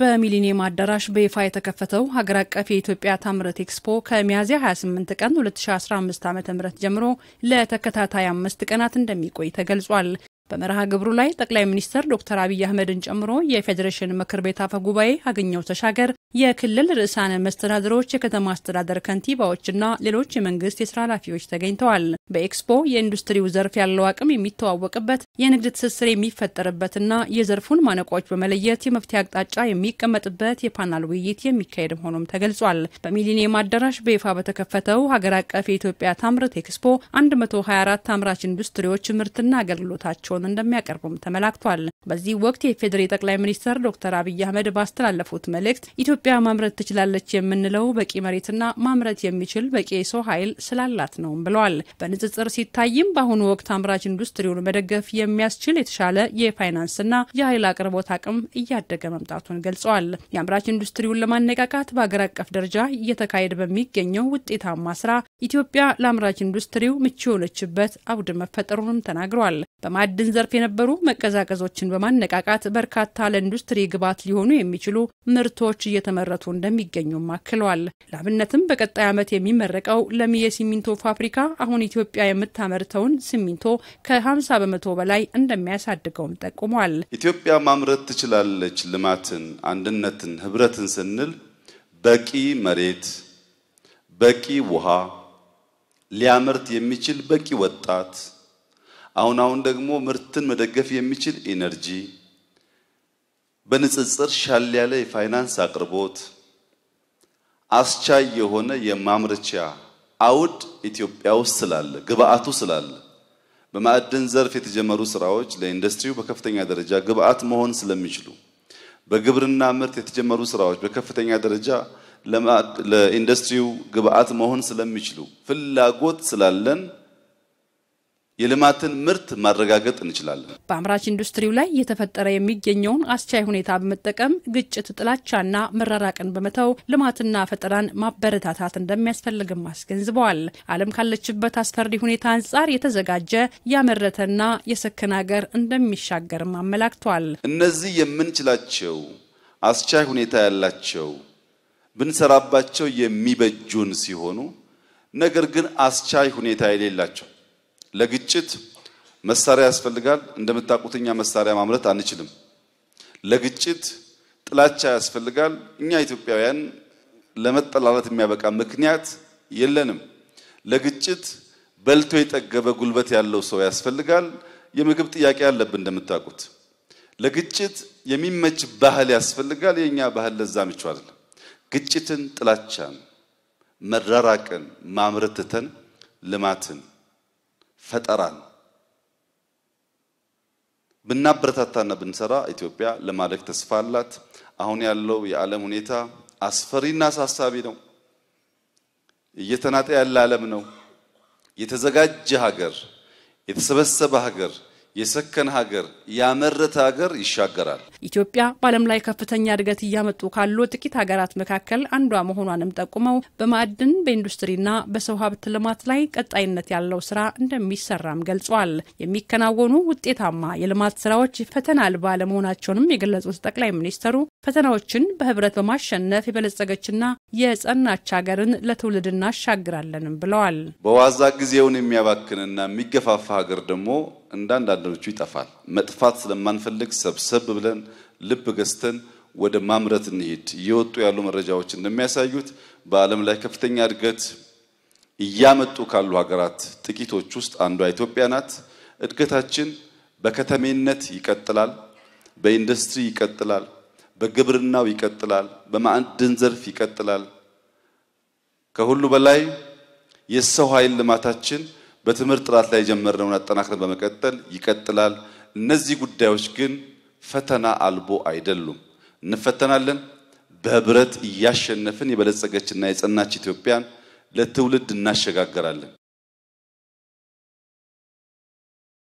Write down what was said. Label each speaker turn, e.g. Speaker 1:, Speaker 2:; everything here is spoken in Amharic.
Speaker 1: በሚሊኒየም አዳራሽ በይፋ የተከፈተው ሀገር አቀፍ የኢትዮጵያ ታምረት ኤክስፖ ከሚያዝያ 28 ቀን 2015 ዓ ም ጀምሮ ለተከታታይ አምስት ቀናት እንደሚቆይ ተገልጿል። በመርሃ ግብሩ ላይ ጠቅላይ ሚኒስትር ዶክተር አብይ አህመድን ጨምሮ የፌዴሬሽን ምክር ቤት አፈ ጉባኤ አገኘው ተሻገር፣ የክልል ርዕሳነ መስተዳድሮች የከተማ አስተዳደር ከንቲባዎችና ሌሎች የመንግስት የስራ ኃላፊዎች ተገኝተዋል። በኤክስፖ የኢንዱስትሪው ዘርፍ ያለው አቅም የሚተዋወቅበት፣ የንግድ ትስስር የሚፈጠርበትና የዘርፉን ማነቆች በመለየት የመፍትሄ አቅጣጫ የሚቀመጥበት የፓናል ውይይት የሚካሄድ መሆኑም ተገልጿል። በሚሊኒየም አዳራሽ በይፋ በተከፈተው ሀገር አቀፍ የኢትዮጵያ ታምርት ኤክስፖ 124 አምራች ኢንዱስትሪዎች ምርትና አገልግሎታቸውን እንደሚያቀርቡም ተመላክቷል። በዚህ ወቅት የፌዴሬ ጠቅላይ ሚኒስትር ዶክተር አብይ አህመድ ባስተላለፉት መልእክት ኢትዮጵያ ማምረት ትችላለች የምንለው በቂ መሬትና ማምረት የሚችል በቂ የሰው ኃይል ስላላት ነውም ብለዋል። በንጽጽር ሲታይም በአሁኑ ወቅት አምራች ኢንዱስትሪውን መደገፍ የሚያስችል የተሻለ የፋይናንስና የኃይል አቅርቦት አቅም እያደገ መምጣቱን ገልጸዋል። የአምራች ኢንዱስትሪውን ለማነቃቃት በአገር አቀፍ ደረጃ እየተካሄደ በሚገኘው ውጤታማ ስራ ኢትዮጵያ ለአምራች ኢንዱስትሪው ምቹ የሆነችበት አውድ መፈጠሩንም ተናግረዋል። በማዕድን ዘርፍ የነበሩ መቀዛቀዞችን በማነቃቃት በርካታ ለኢንዱስትሪ ግብዓት ሊሆኑ የሚችሉ ምርቶች እየተ እየተመረቱ እንደሚገኙም አክለዋል። ለአብነትም በቀጣይ ዓመት የሚመረቀው ለሚ የሲሚንቶ ፋብሪካ አሁን ኢትዮጵያ የምታመርተውን ሲሚንቶ ከ50 በመቶ በላይ እንደሚያሳድገውም ጠቁሟል።
Speaker 2: ኢትዮጵያ ማምረት ትችላለች። ልማትን፣ አንድነትን፣ ህብረትን ስንል በቂ መሬት፣ በቂ ውሃ፣ ሊያመርት የሚችል በቂ ወጣት፣ አሁን አሁን ደግሞ ምርትን መደገፍ የሚችል ኢነርጂ በንጽጽር ሻል ያለ የፋይናንስ አቅርቦት፣ አስቻይ የሆነ የማምረቻ አውድ ኢትዮጵያ ውስጥ ስላለ ግብአቱ ስላለ በማዕድን ዘርፍ የተጀመሩ ስራዎች ለኢንዱስትሪው በከፍተኛ ደረጃ ግብአት መሆን ስለሚችሉ በግብርና ምርት የተጀመሩ ስራዎች በከፍተኛ ደረጃ ለኢንዱስትሪው ግብአት መሆን ስለሚችሉ ፍላጎት ስላለን የልማትን ምርት ማረጋገጥ እንችላለን።
Speaker 1: በአምራች ኢንዱስትሪው ላይ እየተፈጠረ የሚገኘውን አስቻይ ሁኔታ በመጠቀም ግጭት፣ ጥላቻና መራራቅን በመተው ልማትና ፈጠራን ማበረታታት እንደሚያስፈልግም አስገንዝበዋል። ዓለም ካለችበት አስፈሪ ሁኔታ አንጻር የተዘጋጀ ያመረተና የሰከነ ሀገር እንደሚሻገርም አመላክቷል።
Speaker 2: እነዚህ የምንችላቸው አስቻይ ሁኔታ ያላቸው ብንሰራባቸው የሚበጁን ሲሆኑ ነገር ግን አስቻይ ሁኔታ የሌላቸው ለግጭት መሳሪያ ያስፈልጋል። እንደምታውቁት እኛ መሳሪያ ማምረት አንችልም። ለግጭት ጥላቻ ያስፈልጋል። እኛ ኢትዮጵያውያን ለመጠላላት የሚያበቃ ምክንያት የለንም። ለግጭት በልቶ የጠገበ ጉልበት ያለው ሰው ያስፈልጋል። የምግብ ጥያቄ አለብን እንደምታውቁት። ለግጭት የሚመች ባህል ያስፈልጋል። የእኛ ባህል ለዛ ምቹ አይደለም። ግጭትን፣ ጥላቻን፣ መራራቅን ማምረት ትተን ልማትን ፈጠራን ብናበረታታና ብንሰራ ኢትዮጵያ ለማደግ ተስፋ አላት። አሁን ያለው የዓለም ሁኔታ አስፈሪና አሳሳቢ ነው። እየተናጠ ያለ ዓለም ነው። የተዘጋጀ ሀገር፣ የተሰበሰበ ሀገር የሰከነ ሀገር ያመረተ ሀገር ይሻገራል።
Speaker 1: ኢትዮጵያ በዓለም ላይ ከፍተኛ እድገት እያመጡ ካሉ ጥቂት ሀገራት መካከል አንዷ መሆኗንም ጠቁመው በማዕድን በኢንዱስትሪና በሰው ሀብት ልማት ላይ ቀጣይነት ያለው ስራ እንደሚሰራም ገልጿል። የሚከናወኑ ውጤታማ የልማት ስራዎች ፈተና አልባ ለመሆናቸውንም የገለጹት ጠቅላይ ሚኒስትሩ ፈተናዎችን በህብረት በማሸነፍ የበለጸገችና የጸናች ሀገርን ለትውልድ እናሻግራለንም ብለዋል።
Speaker 2: በዋዛ ጊዜውን የሚያባክንና የሚገፋፋ ሀገር ደግሞ እንዳንዳንዶቹ ይጠፋል። መጥፋት ስለማንፈልግ ሰብሰብ ብለን ልብ ገዝተን ወደ ማምረት እንሄድ እየወጡ ያሉ መረጃዎች እንደሚያሳዩት በዓለም ላይ ከፍተኛ እድገት እያመጡ ካሉ ሀገራት ጥቂቶች ውስጥ አንዷ ኢትዮጵያ ናት። እድገታችን በከተሜነት ይቀጥላል፣ በኢንዱስትሪ ይቀጥላል በግብርናው ይቀጥላል፣ በማዕድን ዘርፍ ይቀጥላል። ከሁሉ በላይ የሰው ኃይል ልማታችን በትምህርት ጥራት ላይ የጀመርነውን አጠናክረን በመቀጠል ይቀጥላል። እነዚህ ጉዳዮች ግን ፈተና አልቦ አይደሉም። እንፈተናለን። በህብረት እያሸነፍን የበለጸገችና የጸናች ኢትዮጵያን ለትውልድ እናሸጋግራለን።